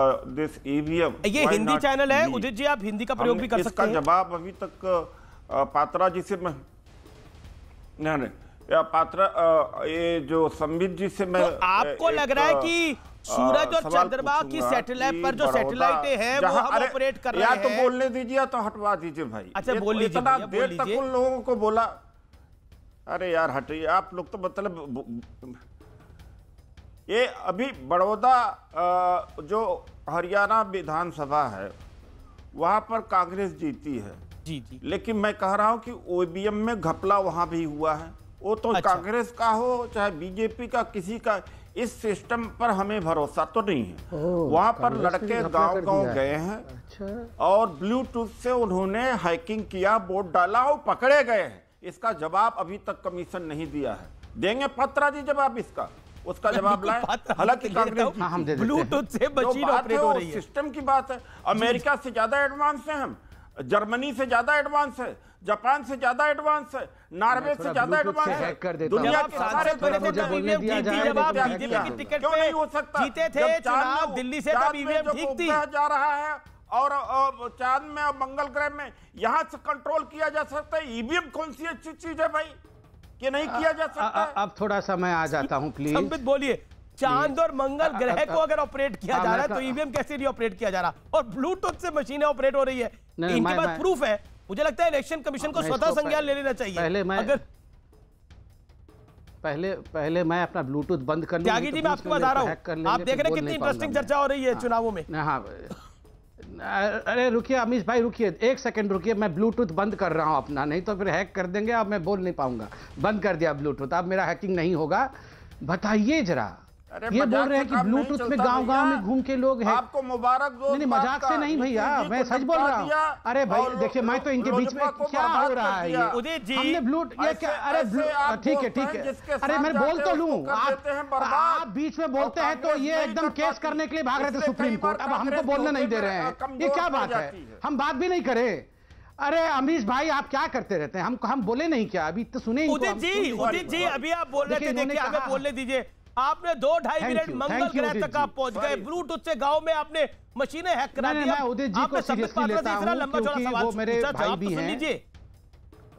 This uh, EVM e ये Hindi channel है उदित जी आप हिंदी का प्रयोग भी कर सकते हैं इसका जवाब अभी तक uh, पात्रा जी से मैं नहीं नहीं पात्रा uh, ये जो संबित जी से मैं तो आपको लग रहा है कि सूरज और चंद्रमा की सैटेलाइट पर जो सैटेलाइट है वो हम ऑपरेट कर रहे तो हैं या तो बोलने दीजिए या तो हटवा दीजिए भाई अच्छा तो बोल लीजिए इतना देर तक उन लोगों को बोला अरे यार हटिए आप लोग तो मतलब ये अभी बड़ौदा जो हरियाणा विधानसभा है वहाँ पर कांग्रेस जीती है जी लेकिन मैं कह रहा हूँ कि ओबीएम में घपला वहाँ भी हुआ है वो तो अच्छा। कांग्रेस का हो चाहे बीजेपी का किसी का इस सिस्टम पर हमें भरोसा तो नहीं है वहाँ पर लड़के गांव गांव गए हैं अच्छा। और ब्लूटूथ से उन्होंने हैकिंग किया वोट डाला और पकड़े गए हैं इसका जवाब अभी तक कमीशन नहीं दिया है देंगे पत्रा जी जवाब इसका उसका जवाब लाए हालांकि कांग्रेस ब्लूटूथ से बची हो रही है सिस्टम की बात है अमेरिका से ज्यादा एडवांस है हम जर्मनी से ज्यादा एडवांस है जापान से ज्यादा एडवांस है नॉर्वे से ज्यादा एडवांस है कर देता दुनिया के सारे क्यों नहीं हो सकता जीते थे चुनाव दिल्ली से तो ठीक थी जा रहा है और चांद में और मंगल ग्रह में यहाँ से कंट्रोल किया जा सकता है ईवीएम कौन सी अच्छी चीज है भाई कि नहीं किया जा सकता अब थोड़ा सा मैं आ जाता हूँ प्लीज संबित बोलिए चांद और मंगल ग्रह को अगर ऑपरेट किया जा रहा है तो ईवीएम e कैसे नहीं ऑपरेट किया जा रहा और ब्लूटूथ से मशीनें ऑपरेट हो रही है इनके पास प्रूफ है मुझे लगता है इलेक्शन कमीशन को स्वतः संज्ञान ले लेना चाहिए पहले मैं अगर पहले पहले मैं अपना ब्लूटूथ बंद कर त्यागी जी तो मैं आपके पास आ रहा हूँ आप तो देख रहे हैं कितनी इंटरेस्टिंग चर्चा हो रही है हाँ। चुनावों में हाँ, हाँ। अरे रुकिए अमीश भाई रुकिए एक सेकंड रुकिए मैं ब्लूटूथ बंद कर रहा हूँ अपना नहीं तो फिर हैक कर देंगे अब मैं बोल नहीं पाऊंगा बंद कर दिया ब्लूटूथ अब मेरा हैकिंग नहीं होगा बताइए जरा ये बोल रहे तो हैं कि ब्लूटूथ में गांव गांव में घूम के लोग हैं आपको मुबारक दो नहीं मजाक से नहीं भैया मैं सच बोल रहा हूँ अरे भाई देखिए मैं तो इनके बीच में क्या हो रहा है ये जी हमने ब्लूट अरे ठीक है ठीक है अरे मैं बोल तो लू आप बीच में बोलते हैं तो ये एकदम केस करने के लिए भाग रहे थे सुप्रीम कोर्ट अब हमको बोलने नहीं दे रहे हैं ये क्या बात है हम बात भी नहीं करे अरे अमीश भाई आप क्या करते रहते हैं हम हम बोले नहीं क्या अभी तो सुने उदित जी उदित जी अभी आप बोल रहे थे देखिए आप बोलने दीजिए आपने दो ढाई मिनट मंगल ग्रह तक आप पहुंच गए ब्लूटूथ से गांव में आपने मशीनें हैक करा दी आपने सबसे लंबा चौड़ा सवाल तो लीजिए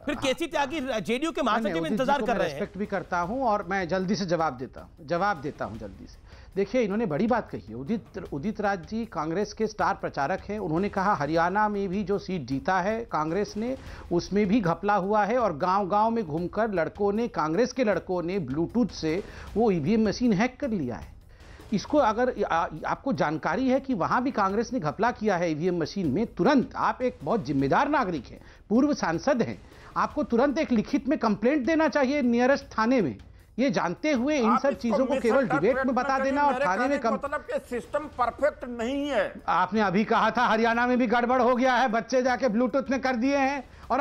फिर हाँ। केसी त्यागी जेडीयू के महासचिव इंतजार कर रहे हैं रिस्पेक्ट भी करता हूं और मैं जल्दी से जवाब देता हूं जवाब देता हूं जल्दी से देखिए इन्होंने बड़ी बात कही है उदित उदित राज जी कांग्रेस के स्टार प्रचारक हैं उन्होंने कहा हरियाणा में भी जो सीट जीता है कांग्रेस ने उसमें भी घपला हुआ है और गांव-गांव में घूमकर लड़कों ने कांग्रेस के लड़कों ने ब्लूटूथ से वो ईवीएम मशीन हैक कर लिया है इसको अगर आ, आपको जानकारी है कि वहां भी कांग्रेस ने घपला किया है ईवीएम मशीन में तुरंत आप एक बहुत जिम्मेदार नागरिक हैं पूर्व सांसद हैं आपको तुरंत एक लिखित में कंप्लेंट देना चाहिए नियरेस्ट थाने में ये जानते हुए इन सब चीजों को केवल डिबेट में बता देना और थाने में कम मतलब कि सिस्टम परफेक्ट नहीं है आपने अभी कहा था हरियाणा में भी गड़बड़ हो गया है बच्चे जाके ब्लूटूथ में कर दिए हैं और